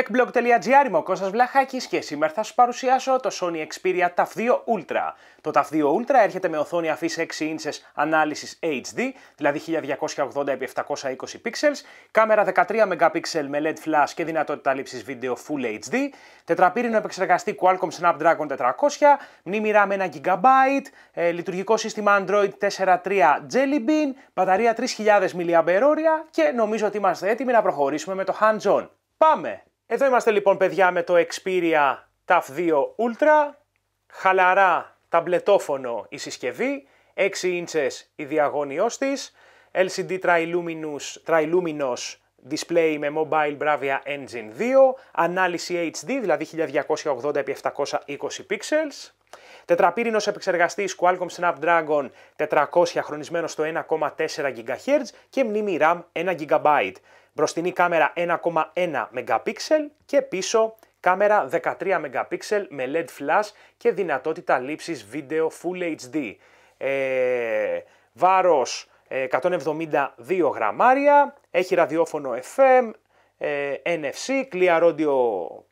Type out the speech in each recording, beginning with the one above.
techblog.gr είμαι ο Κώστας Βλαχάκης και σήμερα θα σας παρουσιάσω το Sony Xperia TAF 2 Ultra. Το TAF 2 Ultra έρχεται με οθόνη αφής 6 ίντσες ανάλυσης HD, δηλαδή 1280x720 pixels, κάμερα 13 MP με LED flash και δυνατότητα λήψης βίντεο Full HD, τετραπύρινο επεξεργαστή Qualcomm Snapdragon 400, μνήμη RAM 1 GB, ε, λειτουργικό σύστημα Android 4.3 Jelly Bean, μπαταρία 3000 mAh και νομίζω ότι είμαστε έτοιμοι να προχωρήσουμε με το hands-on. Πάμε! Εδώ είμαστε λοιπόν παιδιά με το Xperia TAF 2 Ultra, χαλαρά ταμπλετόφωνο η συσκευή, 6 ίντσες η διαγωνιός της, LCD triluminous, display με Mobile Bravia Engine 2, ανάλυση HD, δηλαδή 1280x720 pixels, τετραπύρινος επεξεργαστής Qualcomm Snapdragon 400 χρονισμένος στο 1,4 GHz και μνήμη RAM 1 GB. Μπροστινή κάμερα 1,1 MP και πίσω κάμερα 13 MP με LED flash και δυνατότητα λήψης βίντεο Full HD. Ε, βάρος 172 ε, γραμμάρια, έχει ραδιόφωνο FM, ε, NFC, Clear Audio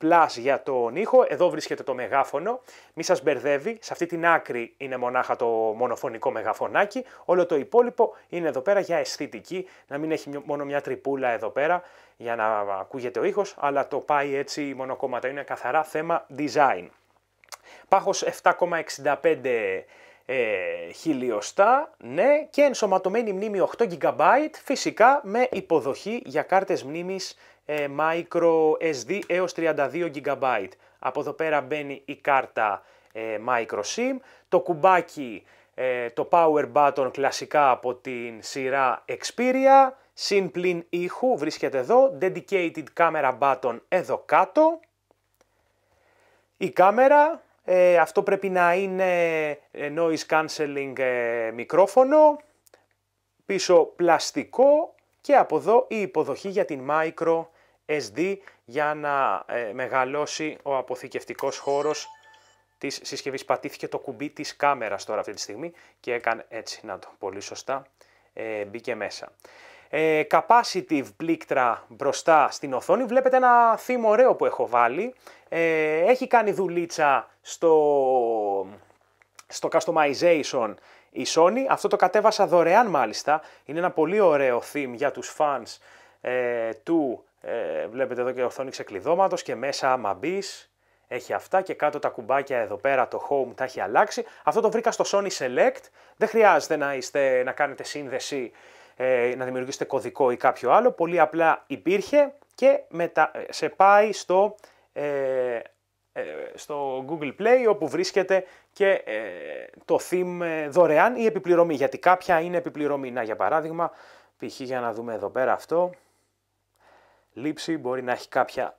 Plus για τον ήχο, εδώ βρίσκεται το μεγάφωνο, μη σας μπερδεύει, σε αυτή την άκρη είναι μονάχα το μονοφωνικό μεγαφωνάκι, όλο το υπόλοιπο είναι εδώ πέρα για αισθητική, να μην έχει μόνο μια τρυπούλα εδώ πέρα για να ακούγεται ο ήχος, αλλά το πάει έτσι μονοκόμματα, είναι καθαρά θέμα design. Πάχος 7,65 ε, χιλιοστά, ναι, και ενσωματωμένη μνήμη 8 GB, φυσικά με υποδοχή για κάρτες μνήμης ε, micro SD έως 32 GB. Από εδώ πέρα μπαίνει η κάρτα ε, micro SIM, το κουμπάκι, ε, το power button κλασικά από την σειρά Xperia, συν πλην ήχου βρίσκεται εδώ, dedicated camera button εδώ κάτω, η κάμερα, ε, αυτό πρέπει να είναι ε, noise cancelling ε, μικρόφωνο, πίσω πλαστικό και από εδώ η υποδοχή για την micro SD για να μεγαλώσει ο αποθηκευτικός χώρος της συσκευής. Πατήθηκε το κουμπί της κάμερας τώρα αυτή τη στιγμή και έκανε έτσι, να το, πολύ σωστά, ε, μπήκε μέσα ε, capacitive πλήκτρα μπροστά στην οθόνη. Βλέπετε ένα θύμο ωραίο που έχω βάλει. Ε, έχει κάνει δουλίτσα στο, στο customization η Sony. Αυτό το κατέβασα δωρεάν μάλιστα. Είναι ένα πολύ ωραίο theme για τους fans ε, του... Ε, βλέπετε εδώ και οθόνη ξεκλειδώματος και μέσα άμα μπει. Έχει αυτά και κάτω τα κουμπάκια εδώ πέρα το home τα έχει αλλάξει. Αυτό το βρήκα στο Sony Select. Δεν χρειάζεται να, είστε, να κάνετε σύνδεση ε, να δημιουργήσετε κωδικό ή κάποιο άλλο, πολύ απλά υπήρχε και μετα... Ε, σε πάει στο, ε, ε, στο Google Play όπου βρίσκεται και ε, το theme δωρεάν ή επιπληρωμή, γιατί κάποια είναι επιπληρωμή. Να για παράδειγμα, π.χ. για να δούμε εδώ πέρα αυτό, λήψη μπορεί να έχει κάποια,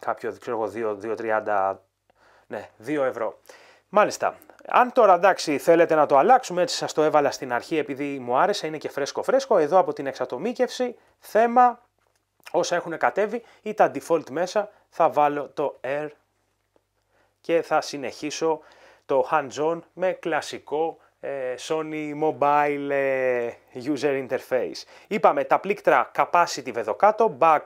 κάποιο, ξέρω εγώ, 2,30 ναι, 2 ευρώ. Μάλιστα. Αν τώρα εντάξει θέλετε να το αλλάξουμε, έτσι σας το έβαλα στην αρχή επειδή μου άρεσε, είναι και φρέσκο φρέσκο, εδώ από την εξατομίκευση, θέμα, όσα έχουν κατέβει ή τα default μέσα, θα βάλω το air και θα συνεχίσω το hands-on με κλασικό ε, Sony Mobile ε, User Interface. Είπαμε τα πλήκτρα capacity εδώ κάτω, back,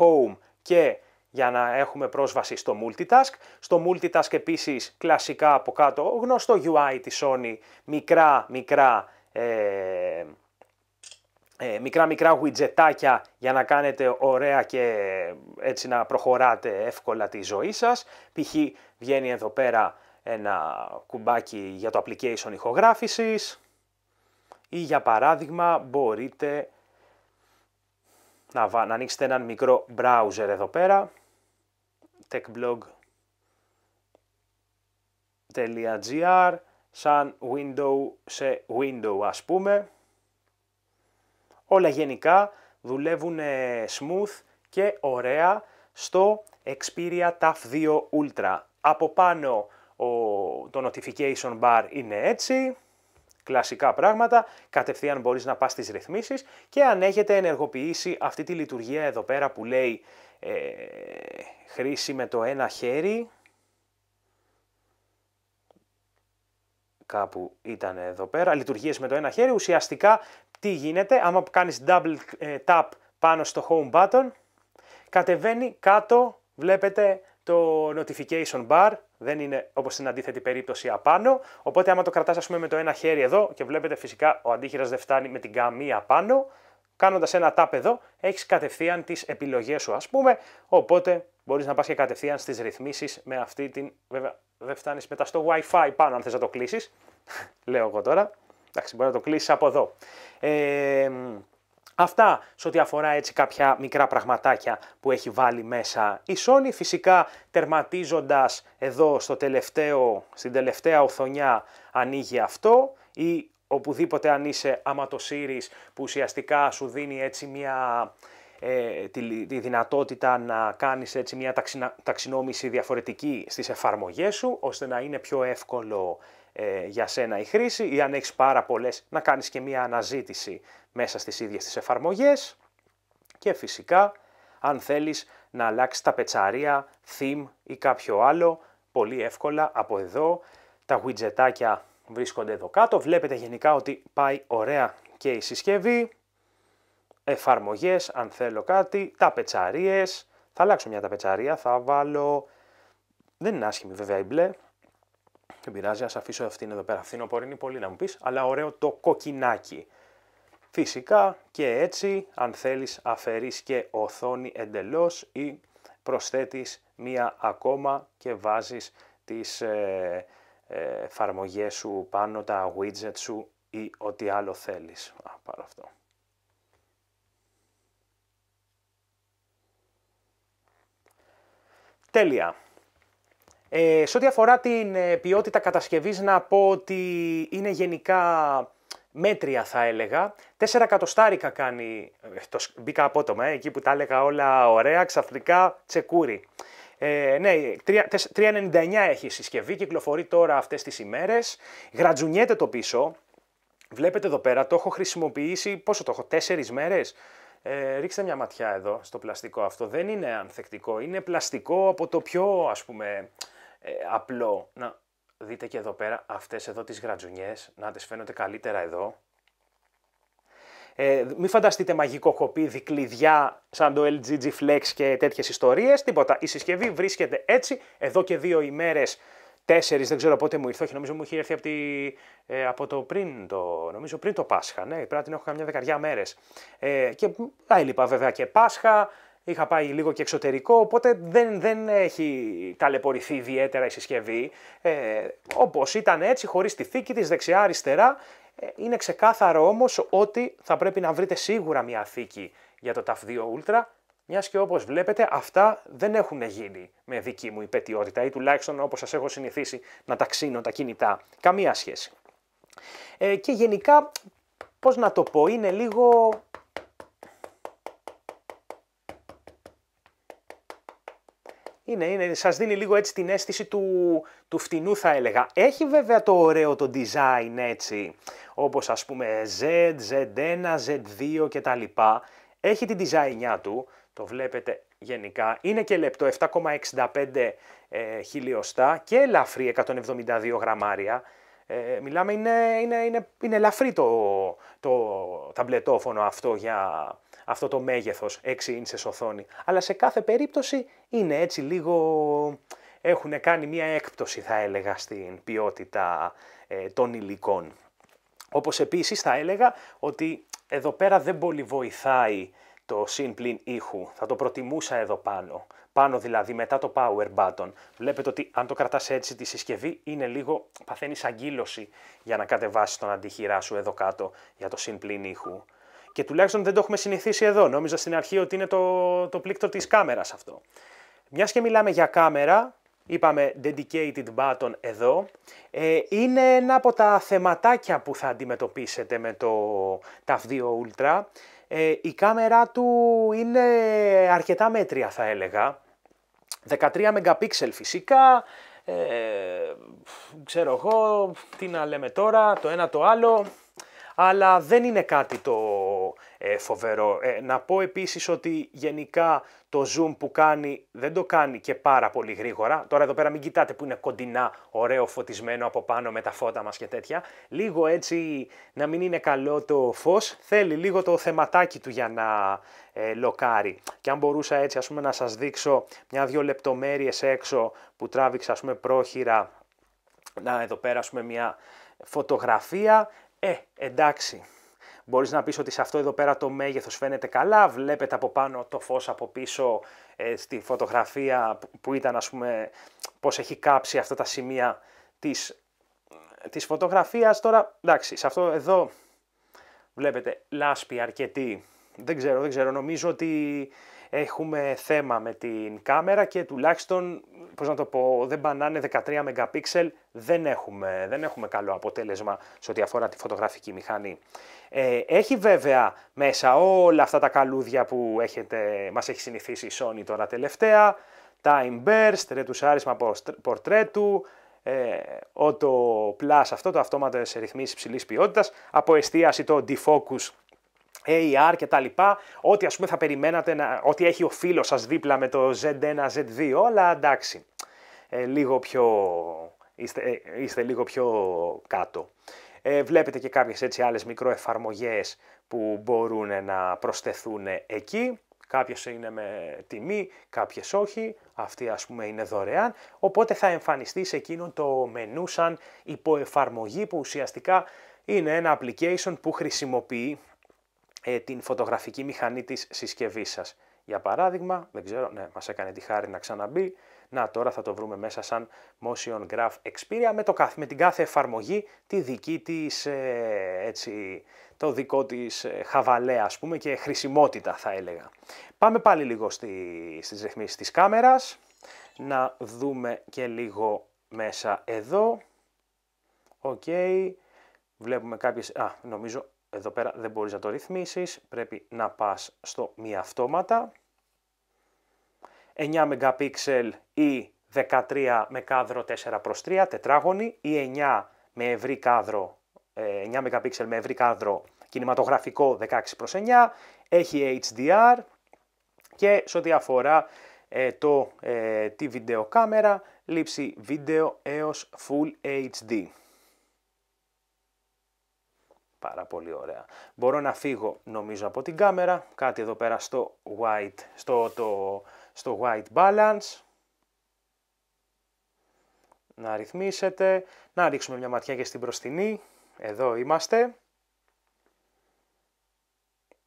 home και για να έχουμε πρόσβαση στο multitask. Στο multitask επίσης κλασικά από κάτω γνωστό UI της Sony, μικρά μικρά ε, ε, μικρά μικρά widgetάκια για να κάνετε ωραία και έτσι να προχωράτε εύκολα τη ζωή σας. Π.χ. βγαίνει εδώ πέρα ένα κουμπάκι για το application ηχογράφησης ή για παράδειγμα μπορείτε να, να ανοίξετε έναν μικρό browser εδώ πέρα techblog.gr σαν window σε window ας πούμε. Όλα γενικά δουλεύουν smooth και ωραία στο Xperia TAF 2 Ultra. Από πάνω το notification bar είναι έτσι, κλασικά πράγματα, κατευθείαν μπορείς να πας στις ρυθμίσεις και αν έχετε ενεργοποιήσει αυτή τη λειτουργία εδώ πέρα που λέει ε, χρήση με το ένα χέρι. Κάπου ήταν εδώ πέρα, λειτουργίες με το ένα χέρι. Ουσιαστικά τι γίνεται, άμα κάνεις double ε, tap πάνω στο home button, κατεβαίνει κάτω, βλέπετε το notification bar, δεν είναι όπως στην αντίθετη περίπτωση απάνω, οπότε άμα το κρατάς ας πούμε με το ένα χέρι εδώ και βλέπετε φυσικά ο αντίχειρας δεν φτάνει με την καμία απάνω. Κάνοντας ένα tap εδώ, έχεις κατευθείαν τις επιλογές σου, ας πούμε. Οπότε μπορείς να πας και κατευθείαν στις ρυθμίσεις με αυτή την. Βέβαια, δεν φτάνεις μετά στο WiFi πάνω, αν θες να το κλείσεις. Λέω εγώ τώρα. Εντάξει, μπορεί να το κλείσεις από εδώ. Ε, Αυτά σε ό,τι αφορά έτσι κάποια μικρά πραγματάκια που έχει βάλει μέσα η Sony. Φυσικά τερματίζοντας εδώ στο στην τελευταία οθονιά ανοίγει αυτό ή οπουδήποτε αν είσαι αματοσύρης που ουσιαστικά σου δίνει έτσι μια ε, τη, δυνατότητα να κάνεις έτσι μια ταξινόμηση διαφορετική στις εφαρμογές σου ώστε να είναι πιο εύκολο ε, για σένα η χρήση ή αν έχεις πάρα πολλές να κάνεις και μια αναζήτηση μέσα στις ίδιες τις εφαρμογές και φυσικά αν θέλεις να αλλάξεις τα πετσαρία, theme ή κάποιο άλλο πολύ εύκολα από εδώ τα widgetάκια βρίσκονται εδώ κάτω. Βλέπετε γενικά ότι πάει ωραία και η συσκευή. Εφαρμογές, αν θέλω κάτι, τα Θα αλλάξω μια ταπετσαρία, θα βάλω... Δεν είναι άσχημη βέβαια η μπλε. Δεν πειράζει, ας αφήσω αυτήν εδώ πέρα. Αυτήν είναι πολύ να μου πεις, αλλά ωραίο το κοκκινάκι. Φυσικά και έτσι, αν θέλεις, αφαιρείς και οθόνη εντελώς ή προσθέτεις μία ακόμα και βάζεις τις... Ε, εφαρμογές σου πάνω, τα widgets σου ή ό,τι άλλο θέλεις. Α, πάρω αυτό. Τέλεια. Ε, σε ό,τι αφορά την ε, ποιότητα κατασκευής, να πω ότι είναι γενικά μέτρια θα έλεγα. 4 4-κατοστάρικα κάνει, ε, το, μπήκα απότομα, ε, εκεί που τα έλεγα όλα ωραία, ξαφνικά τσεκούρι. Ε, ναι, 3,99 έχει η συσκευή, κυκλοφορεί τώρα αυτές τις ημέρες. Γρατζουνιέται το πίσω. Βλέπετε εδώ πέρα, το έχω χρησιμοποιήσει, πόσο το έχω, τέσσερις μέρες. Ε, ρίξτε μια ματιά εδώ στο πλαστικό αυτό. Δεν είναι ανθεκτικό, είναι πλαστικό από το πιο ας πούμε ε, απλό. Να δείτε και εδώ πέρα αυτές εδώ τις γρατζουνιές, να τις φαίνονται καλύτερα εδώ. Ε, μην φανταστείτε μαγικό κοπίδι, κλειδιά σαν το LG Flex και τέτοιες ιστορίες. Τίποτα. Η συσκευή βρίσκεται έτσι εδώ και δύο ημέρες. Τέσσερις, δεν ξέρω πότε μου ήρθε. Όχι, νομίζω μου είχε έρθει από, ε, από το πριν το, νομίζω πριν το Πάσχα. Ναι, πρέπει την έχω καμιά δεκαριά μέρες. Ε, και τα έλειπα βέβαια και Πάσχα. Είχα πάει λίγο και εξωτερικό, οπότε δεν, δεν έχει ταλαιπωρηθεί ιδιαίτερα η συσκευή. Ε, Όπως ήταν έτσι, χωρίς τη θήκη της, δεξιά-αριστερά, ε, είναι ξεκάθαρο όμως ότι θα πρέπει να βρείτε σίγουρα μια θήκη για το TAF 2 Ultra, μιας και όπως βλέπετε αυτά δεν έχουν γίνει με δική μου υπετιότητα ή τουλάχιστον όπως σας έχω συνηθίσει να ταξίνω τα κινητά. Καμία σχέση. Ε, και γενικά, πώς να το πω, είναι λίγο Είναι, είναι, σας δίνει λίγο έτσι την αίσθηση του, του φτηνού θα έλεγα. Έχει βέβαια το ωραίο το design έτσι, όπως ας πούμε Z, Z1, Z2 λοιπά. Έχει την design του, το βλέπετε γενικά. Είναι και λεπτό, 7,65 ε, χιλιοστά και ελαφρύ 172 γραμμάρια. Ε, μιλάμε, είναι, είναι, είναι, είναι ελαφρύ το, το ταμπλετόφωνο αυτό για, αυτό το μέγεθος 6 ίντσες οθόνη. Αλλά σε κάθε περίπτωση είναι έτσι λίγο... Έχουν κάνει μια έκπτωση θα έλεγα στην ποιότητα ε, των υλικών. Όπως επίσης θα έλεγα ότι εδώ πέρα δεν πολύ βοηθάει το συν ήχου. Θα το προτιμούσα εδώ πάνω. Πάνω δηλαδή μετά το power button. Βλέπετε ότι αν το κρατάς έτσι τη συσκευή είναι λίγο παθαίνεις αγκύλωση για να κατεβάσεις τον αντιχειρά σου εδώ κάτω για το συν ήχου. Και τουλάχιστον δεν το έχουμε συνηθίσει εδώ. Νόμιζα στην αρχή ότι είναι το, το πλήκτρο της κάμερας αυτό. Μιας και μιλάμε για κάμερα, είπαμε dedicated button εδώ, ε, είναι ένα από τα θεματάκια που θα αντιμετωπίσετε με το TAF2 Ultra. Ε, η κάμερά του είναι αρκετά μέτρια θα έλεγα, 13 MP φυσικά, ε, ξέρω εγώ, τι να λέμε τώρα, το ένα το άλλο, αλλά δεν είναι κάτι το ε, φοβερό. Ε, να πω επίσης ότι γενικά το zoom που κάνει δεν το κάνει και πάρα πολύ γρήγορα. Τώρα εδώ πέρα μην κοιτάτε που είναι κοντινά, ωραίο φωτισμένο από πάνω με τα φώτα μας και τέτοια. Λίγο έτσι να μην είναι καλό το φως, θέλει λίγο το θεματάκι του για να ε, λοκάρει. Και αν μπορούσα έτσι ας πούμε να σας δείξω μια-δυο λεπτομέρειες έξω που τράβηξα ας πούμε πρόχειρα, να εδώ πέρα ας πούμε μια δυο λεπτομερειες εξω που τραβηξα ας πουμε προχειρα να εδω περα πουμε μια φωτογραφια ε, εντάξει. Μπορείς να πεις ότι σε αυτό εδώ πέρα το μέγεθος φαίνεται καλά, βλέπετε από πάνω το φως από πίσω ε, στη φωτογραφία που ήταν ας πούμε πώς έχει κάψει αυτά τα σημεία της, της φωτογραφίας. Τώρα, εντάξει, σε αυτό εδώ βλέπετε λάσπη αρκετή. Δεν ξέρω, δεν ξέρω, νομίζω ότι έχουμε θέμα με την κάμερα και τουλάχιστον, πώς να το πω, δεν πανάνε 13 MP, δεν έχουμε, δεν έχουμε καλό αποτέλεσμα σε ό,τι αφορά τη φωτογραφική μηχανή. Ε, έχει βέβαια μέσα όλα αυτά τα καλούδια που έχετε, μας έχει συνηθίσει η Sony τώρα τελευταία, time burst, ρετουσάρισμα πορτρέτου, ε, Auto Plus, αυτό το αυτόματο σε ρυθμίσεις υψηλής ποιότητας, από εστίαση το defocus AR και τα λοιπά, ό,τι ας πούμε θα περιμένατε, να, ό,τι έχει ο φίλος σας δίπλα με το Z1, Z2, αλλά εντάξει, ε, λίγο πιο, ε, είστε, λίγο πιο κάτω. Ε, βλέπετε και κάποιες έτσι άλλες μικροεφαρμογές που μπορούν να προσθεθούν εκεί. Κάποιες είναι με τιμή, κάποιες όχι, αυτή ας πούμε είναι δωρεάν, οπότε θα εμφανιστεί σε εκείνο το μενού σαν υποεφαρμογή που ουσιαστικά είναι ένα application που χρησιμοποιεί ε, την φωτογραφική μηχανή της συσκευής σας. Για παράδειγμα, δεν ξέρω, ναι, μας έκανε τη χάρη να ξαναμπεί, να τώρα θα το βρούμε μέσα σαν Motion Graph Xperia με, το, με την κάθε εφαρμογή τη δική της, ε, έτσι, το δικό της ε, χαβαλέ ας πούμε και χρησιμότητα θα έλεγα. Πάμε πάλι λίγο στη, στις ρυθμίσεις της κάμερας, να δούμε και λίγο μέσα εδώ. Οκ, βλέπουμε κάποιες, α νομίζω εδώ πέρα δεν μπορείς να το ρυθμίσεις, πρέπει να πας στο μη αυτόματα. 9 MP ή 13 με κάδρο 4 προς 3 τετράγωνη ή 9 με ευρύ κάδρο, 9 ε, MP με ευρύ κάδρο κινηματογραφικό 16 προς 9, έχει HDR και σε ό,τι αφορά ε, το, ε, τη βιντεοκάμερα, λήψη βίντεο έως Full HD. Πάρα πολύ ωραία. Μπορώ να φύγω νομίζω από την κάμερα, κάτι εδώ πέρα στο white, στο, το, στο white balance. Να ρυθμίσετε, να ρίξουμε μια ματιά και στην προστινή. Εδώ είμαστε.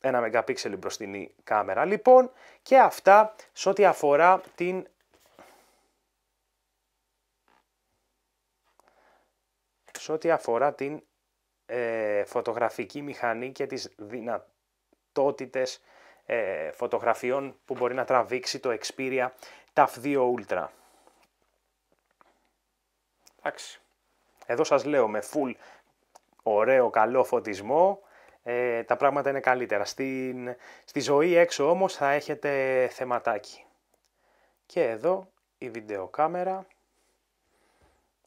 Ένα μεγαπίξελ μπροστινή κάμερα λοιπόν και αυτά σε ό,τι αφορά την σε ό,τι αφορά την ε, φωτογραφική μηχανή και τις δυνατότητες ε, φωτογραφιών που μπορεί να τραβήξει το Xperia TAF 2 Ultra. Εντάξει. Εδώ σας λέω με full ωραίο καλό φωτισμό ε, τα πράγματα είναι καλύτερα. Στην, στη ζωή έξω όμως θα έχετε θεματάκι. Και εδώ η βιντεοκάμερα.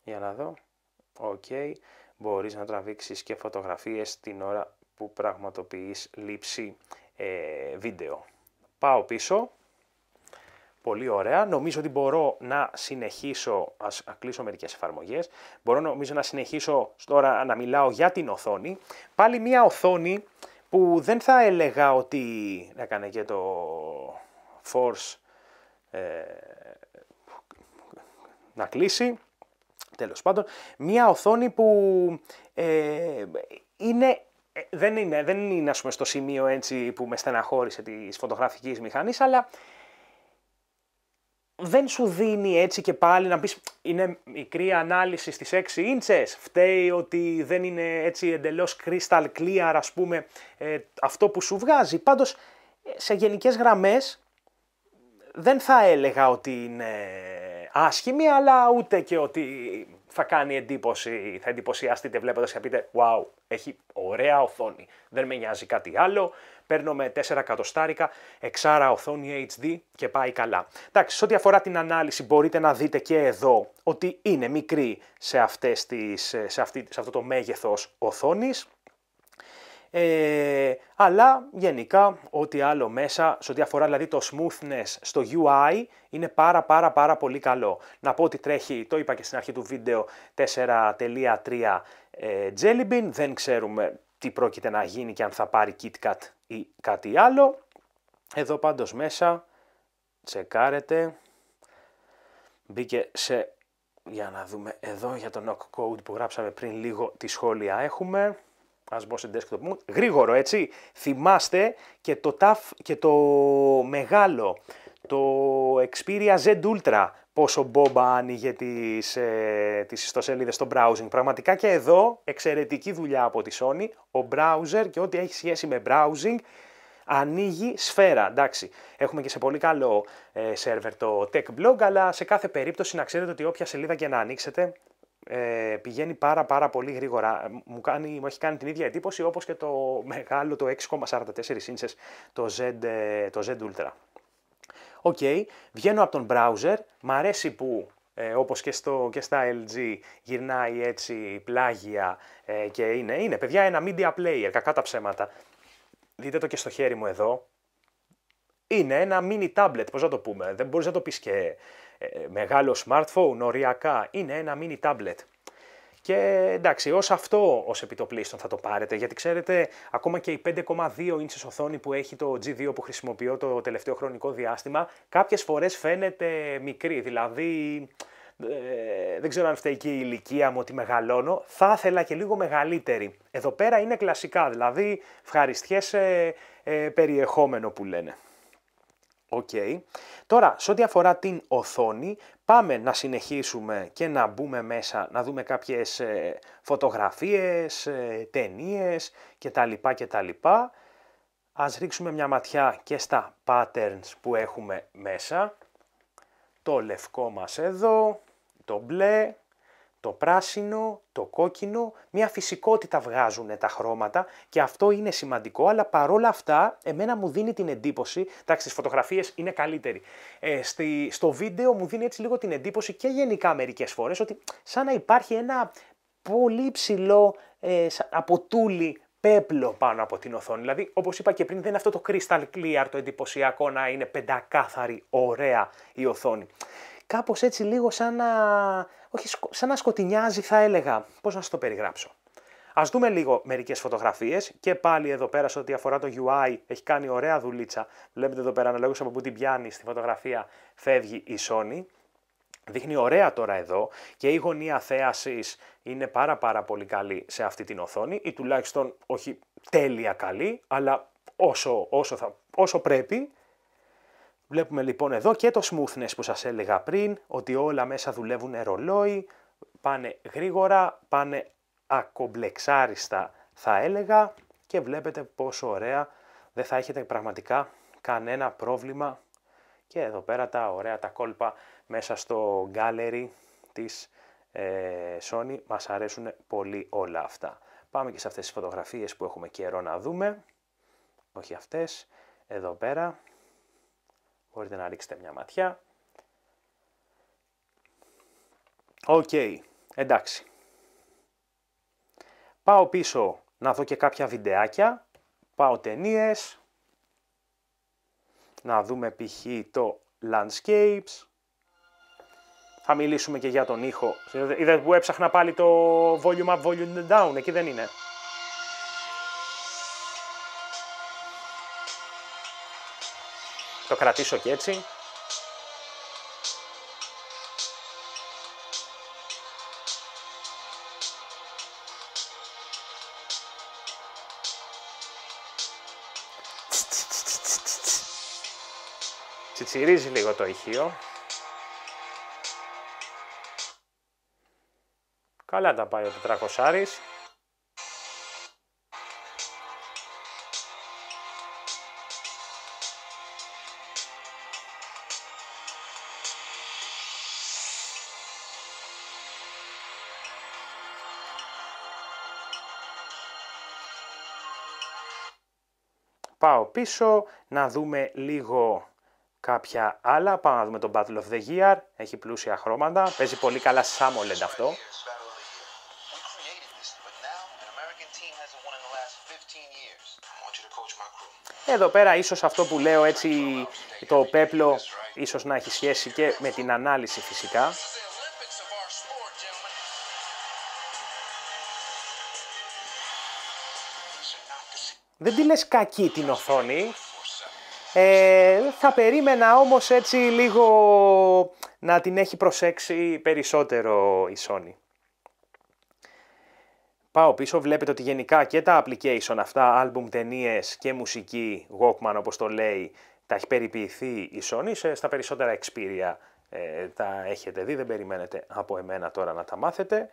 Για να δω. Οκ μπορείς να τραβήξεις και φωτογραφίες την ώρα που πραγματοποιείς λήψη ε, βίντεο. Πάω πίσω. Πολύ ωραία. Νομίζω ότι μπορώ να συνεχίσω, ας κλείσω μερικές εφαρμογές, μπορώ νομίζω να συνεχίσω τώρα να μιλάω για την οθόνη. Πάλι μια οθόνη που δεν θα έλεγα ότι έκανε και το force ε, να κλείσει. Τέλος πάντων, μία οθόνη που ε, είναι ε, δεν είναι, δεν είναι ας πούμε, στο σημείο έτσι που με στεναχώρησε της φωτογραφικής μηχανής, αλλά δεν σου δίνει έτσι και πάλι να πεις είναι μικρή ανάλυση στις 6 ίντσες, φταίει ότι δεν είναι έτσι εντελώς crystal clear ας πούμε ε, αυτό που σου βγάζει. Πάντως σε γενικές γραμμές δεν θα έλεγα ότι είναι άσχημη, αλλά ούτε και ότι θα κάνει εντύπωση, θα εντυπωσιαστείτε βλέποντας και πείτε «Wow, έχει ωραία οθόνη, δεν με νοιάζει κάτι άλλο, παίρνω με 4 εκατοστάρικα, εξάρα οθόνη HD και πάει καλά». Εντάξει, σε ό,τι αφορά την ανάλυση μπορείτε να δείτε και εδώ ότι είναι μικρή σε, αυτές τις, σε, αυτή, σε αυτό το μέγεθος οθόνης, ε, αλλά γενικά ό,τι άλλο μέσα, σε ό,τι αφορά δηλαδή το smoothness στο UI, είναι πάρα πάρα πάρα πολύ καλό. Να πω ότι τρέχει, το είπα και στην αρχή του βίντεο, 4.3 ε, Jelly Bean, δεν ξέρουμε τι πρόκειται να γίνει και αν θα πάρει KitKat ή κάτι άλλο. Εδώ πάντως μέσα, τσεκάρετε, μπήκε σε, για να δούμε εδώ για το knock code που γράψαμε πριν λίγο, τι σχόλια έχουμε ας μπω σε desktop μου, γρήγορο έτσι, θυμάστε και το, και το μεγάλο, το Xperia Z Ultra, πόσο μπόμπα άνοιγε τις, ε, τις ιστοσελίδες στο browsing. Πραγματικά και εδώ εξαιρετική δουλειά από τη Sony, ο browser και ό,τι έχει σχέση με browsing, ανοίγει σφαίρα. Εντάξει, έχουμε και σε πολύ καλό ε, σερβερ το tech blog, αλλά σε κάθε περίπτωση να ξέρετε ότι όποια σελίδα και να ανοίξετε ε, πηγαίνει πάρα πάρα πολύ γρήγορα. Μου, κάνει, μου έχει κάνει την ίδια εντύπωση όπως και το μεγάλο το 6,44 ίντσες το Z, ε, το Z Ultra. Οκ, okay. βγαίνω από τον browser, μ' αρέσει που ε, όπως και, στο, και στα LG γυρνάει έτσι πλάγια ε, και είναι, είναι παιδιά ένα media player, κακά τα ψέματα. Δείτε το και στο χέρι μου εδώ. Είναι ένα mini tablet, πώς να το πούμε, δεν μπορείς να το πεις και ε, μεγάλο smartphone οριακά, είναι ένα mini tablet. Και εντάξει, ως αυτό ως επιτοπλίστων θα το πάρετε, γιατί ξέρετε, ακόμα και η 5,2 ίντσες οθόνη που έχει το G2 που χρησιμοποιώ το τελευταίο χρονικό διάστημα, κάποιες φορές φαίνεται μικρή. Δηλαδή, ε, δεν ξέρω αν φταίει και η ηλικία μου ότι μεγαλώνω, θα ήθελα και λίγο μεγαλύτερη. Εδώ πέρα είναι κλασικά, δηλαδή ευχαριστιέσαι ε, περιεχόμενο που λένε. Τώρα, σε ό,τι αφορά την οθόνη, πάμε να συνεχίσουμε και να μπούμε μέσα, να δούμε κάποιες ε, φωτογραφίες, ε, ταινίες κτλ. κτλ. Ας ρίξουμε μια ματιά και στα patterns που έχουμε μέσα. Το λευκό μας εδώ, το μπλε, το πράσινο, το κόκκινο, μια φυσικότητα βγάζουν τα χρώματα και αυτό είναι σημαντικό, αλλά παρόλα αυτά εμένα μου δίνει την εντύπωση, εντάξει στις φωτογραφίες είναι καλύτερη, ε, στο βίντεο μου δίνει έτσι λίγο την εντύπωση και γενικά μερικές φορές ότι σαν να υπάρχει ένα πολύ ψηλό ε, αποτούλι πέπλο πάνω από την οθόνη. Δηλαδή, όπως είπα και πριν, δεν είναι αυτό το crystal clear, το εντυπωσιακό να είναι πεντακάθαρη, ωραία η οθόνη κάπως έτσι λίγο σαν να, όχι, σαν να σκοτεινιάζει θα έλεγα. Πώς να σας το περιγράψω. Ας δούμε λίγο μερικές φωτογραφίες και πάλι εδώ πέρα σε ό,τι αφορά το UI έχει κάνει ωραία δουλίτσα. Βλέπετε εδώ πέρα αναλόγως από που την πιάνει στη φωτογραφία φεύγει η Sony. Δείχνει ωραία τώρα εδώ και η γωνία θέασης είναι πάρα πάρα πολύ καλή σε αυτή την οθόνη ή τουλάχιστον όχι τέλεια καλή αλλά όσο, όσο, θα, όσο πρέπει Βλέπουμε λοιπόν εδώ και το smoothness που σας έλεγα πριν, ότι όλα μέσα δουλεύουν ρολόι, πάνε γρήγορα, πάνε ακομπλεξάριστα θα έλεγα και βλέπετε πόσο ωραία δεν θα έχετε πραγματικά κανένα πρόβλημα και εδώ πέρα τα ωραία τα κόλπα μέσα στο gallery της ε, Sony μας αρέσουν πολύ όλα αυτά. Πάμε και σε αυτές τις φωτογραφίες που έχουμε καιρό να δούμε, όχι αυτές, εδώ πέρα Μπορείτε να ρίξετε μια ματιά. Οκ, okay. εντάξει. Πάω πίσω να δω και κάποια βιντεάκια. Πάω ταινίες. Να δούμε π.χ. το Landscapes. Θα μιλήσουμε και για τον ήχο. Είδατε που έψαχνα πάλι το volume up, volume down. Εκεί δεν είναι. το κρατήσω και έτσι. Τσιτσιρίζει λίγο το ηχείο. Καλά τα πάει ο τετρακοσάρης. πίσω, να δούμε λίγο κάποια άλλα. Πάμε να δούμε τον Battle of the Gear, έχει πλούσια χρώματα, παίζει πολύ καλά Σάμολεντ αυτό. Εδώ πέρα ίσως αυτό που λέω έτσι το πέπλο ίσως να έχει σχέση και με την ανάλυση φυσικά. Δεν τη λες κακή την οθόνη. Ε, θα περίμενα όμως έτσι λίγο να την έχει προσέξει περισσότερο η Sony. Πάω πίσω, βλέπετε ότι γενικά και τα application αυτά, album, ταινίες και μουσική, Walkman όπως το λέει, τα έχει περιποιηθεί η Sony στα περισσότερα Xperia ε, τα έχετε δει, δεν περιμένετε από εμένα τώρα να τα μάθετε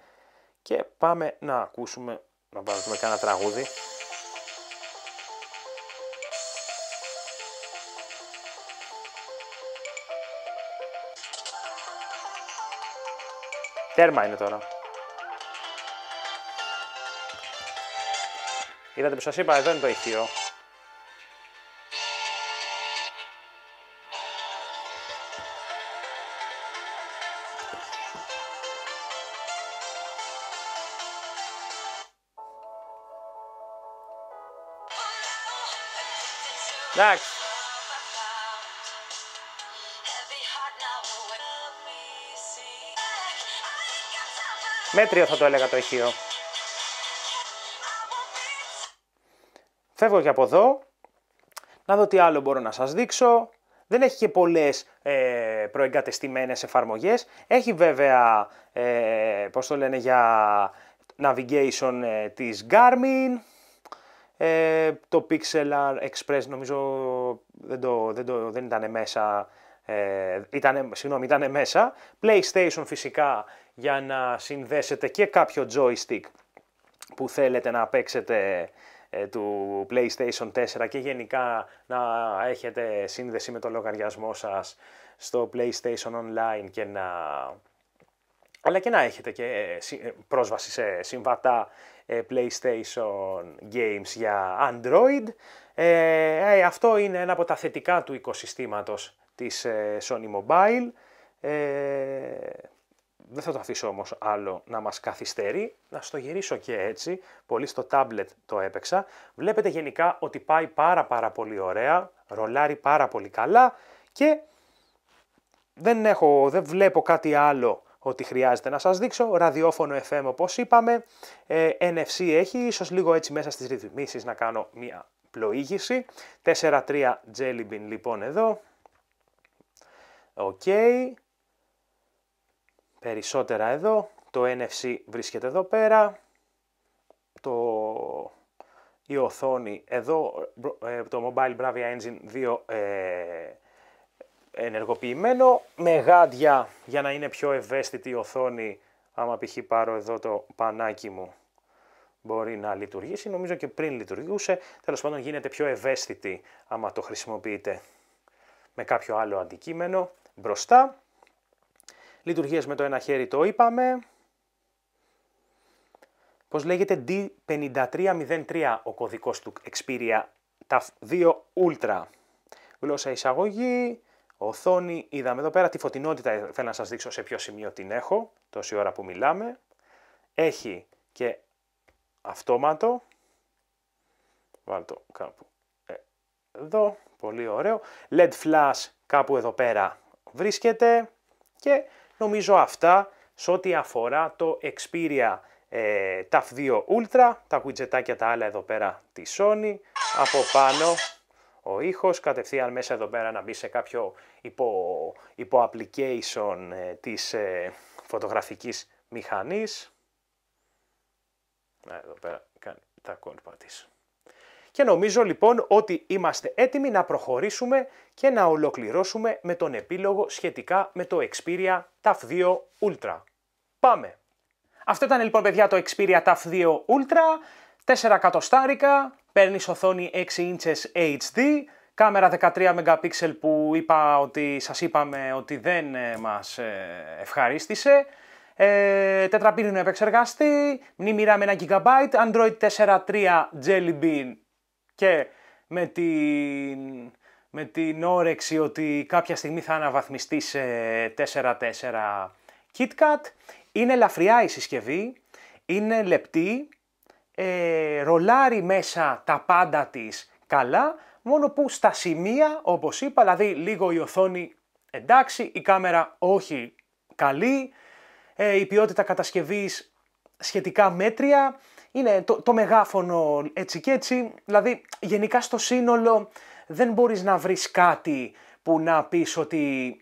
και πάμε να ακούσουμε, να βάλουμε κάνα τραγούδι. Τέρμα είναι τώρα. Είδατε που σας είπα, εδώ είναι το ηχείο. Εντάξει. μέτριο θα το έλεγα το ηχείο. Φεύγω και από εδώ. Να δω τι άλλο μπορώ να σας δείξω. Δεν έχει και πολλές ε, προεγκατεστημένες εφαρμογές. Έχει βέβαια, ε, πώς το λένε, για navigation ε, της Garmin. Ε, το Pixel Express νομίζω δεν, το, δεν, το, δεν ήταν μέσα ε, ήτανε, συγγνώμη, μέσα. PlayStation φυσικά για να συνδέσετε και κάποιο joystick που θέλετε να παίξετε ε, του PlayStation 4 και γενικά να έχετε σύνδεση με το λογαριασμό σας στο PlayStation Online και να... αλλά και να έχετε και ε, ε, πρόσβαση σε συμβατά PlayStation Games για Android. Ε, αυτό είναι ένα από τα θετικά του οικοσυστήματος της ε, Sony Mobile. Ε, δεν θα το αφήσω όμως άλλο να μας καθυστερεί, να στο γυρίσω και έτσι, πολύ στο tablet το έπαιξα. Βλέπετε γενικά ότι πάει πάρα πάρα πολύ ωραία, ρολάρει πάρα πολύ καλά και δεν, έχω, δεν βλέπω κάτι άλλο ότι χρειάζεται να σας δείξω. Ραδιόφωνο FM όπως είπαμε, NFC ε, έχει, ίσως λίγο έτσι μέσα στις ρυθμίσεις να κάνω μία πλοήγηση. 4-3 Jelly Bean λοιπόν εδώ, Οκ. Περισσότερα εδώ. Το NFC βρίσκεται εδώ πέρα. Το... Η οθόνη εδώ, ε, το Mobile Bravia Engine 2 ε, ενεργοποιημένο. Με γάντια για να είναι πιο ευαίσθητη η οθόνη. Άμα π.χ. πάρω εδώ το πανάκι μου μπορεί να λειτουργήσει. Νομίζω και πριν λειτουργούσε. Τέλος πάντων, γίνεται πιο ευαίσθητη άμα το χρησιμοποιείτε με κάποιο άλλο αντικείμενο μπροστά. Λειτουργίες με το ένα χέρι το είπαμε. Πώς λέγεται D5303 ο κωδικός του Xperia TAF 2 Ultra. Γλώσσα εισαγωγή, οθόνη, είδαμε εδώ πέρα τη φωτεινότητα, θέλω να σας δείξω σε ποιο σημείο την έχω, τόση ώρα που μιλάμε. Έχει και αυτόματο, βάλω το κάπου εδώ, πολύ ωραίο. LED flash κάπου εδώ πέρα βρίσκεται και νομίζω αυτά σε ό,τι αφορά το Xperia ε, TAF 2 Ultra, τα widgetάκια τα άλλα εδώ πέρα της Sony, από πάνω ο ήχος, κατευθείαν μέσα εδώ πέρα να μπει σε κάποιο υπο, υπο application ε, της ε, φωτογραφικής μηχανής. εδώ πέρα κάνει τα κόλπα της. Και νομίζω λοιπόν ότι είμαστε έτοιμοι να προχωρήσουμε και να ολοκληρώσουμε με τον επίλογο σχετικά με το Xperia TAF 2 Ultra. Πάμε! Αυτό ήταν λοιπόν παιδιά το Xperia TAF 2 Ultra, 4 κατοστάρικα, παίρνεις οθόνη 6 inches HD, κάμερα 13 MP που είπα ότι σας είπαμε ότι δεν ε, μας ε, ευχαρίστησε, ε, επεξεργαστή, μνήμη RAM 1 GB, Android 4.3 Jelly Bean και με την, με όρεξη ότι κάποια στιγμή θα αναβαθμιστεί σε 4-4 KitKat. Είναι ελαφριά η συσκευή, είναι λεπτή, ε, ρολάρει μέσα τα πάντα της καλά, μόνο που στα σημεία, όπως είπα, δηλαδή λίγο η οθόνη εντάξει, η κάμερα όχι καλή, ε, η ποιότητα κατασκευής σχετικά μέτρια, είναι το, το μεγάφωνο έτσι και έτσι. Δηλαδή, γενικά στο σύνολο δεν μπορείς να βρεις κάτι που να πεις ότι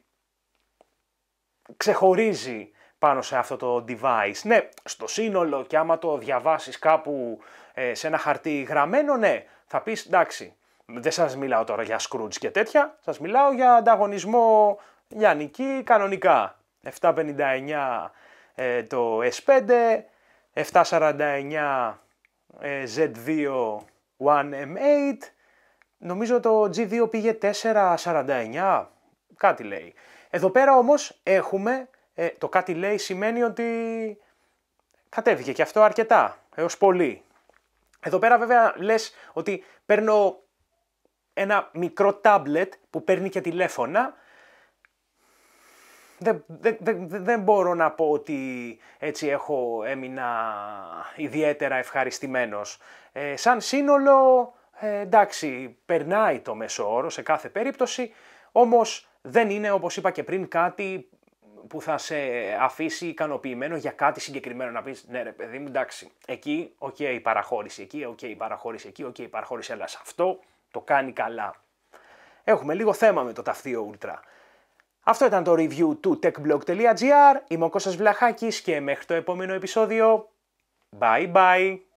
ξεχωρίζει πάνω σε αυτό το device. Ναι, στο σύνολο και άμα το διαβάσεις κάπου ε, σε ένα χαρτί γραμμένο, ναι, θα πεις εντάξει, δεν σας μιλάω τώρα για Scrooge και τέτοια, σας μιλάω για ανταγωνισμό λιανική κανονικά. 759 ε, το S5, 749 Z2 One M8, νομίζω το G2 πήγε 449, κάτι λέει. Εδώ πέρα όμως έχουμε, ε, το κάτι λέει σημαίνει ότι κατέβηκε και αυτό αρκετά, έως πολύ. Εδώ πέρα βέβαια λες ότι παίρνω ένα μικρό τάμπλετ που παίρνει και τηλέφωνα δεν, δεν, δεν, δεν μπορώ να πω ότι έτσι έχω έμεινα ιδιαίτερα ευχαριστημένος. Ε, σαν σύνολο, ε, εντάξει, περνάει το μέσο όρο σε κάθε περίπτωση, όμως δεν είναι, όπως είπα και πριν, κάτι που θα σε αφήσει ικανοποιημένο για κάτι συγκεκριμένο. Να πεις, ναι ρε παιδί μου, εντάξει, εκεί, οκ, okay, η παραχώρηση εκεί, οκ, okay, η παραχώρηση εκεί, οκ, okay, η παραχώρηση, αλλά σε αυτό το κάνει καλά. Έχουμε λίγο θέμα με το ταυτίο ούλτρα. Αυτό ήταν το review του techblog.gr. Είμαι ο Κώστας Βλαχάκης και μέχρι το επόμενο επεισόδιο. Bye bye!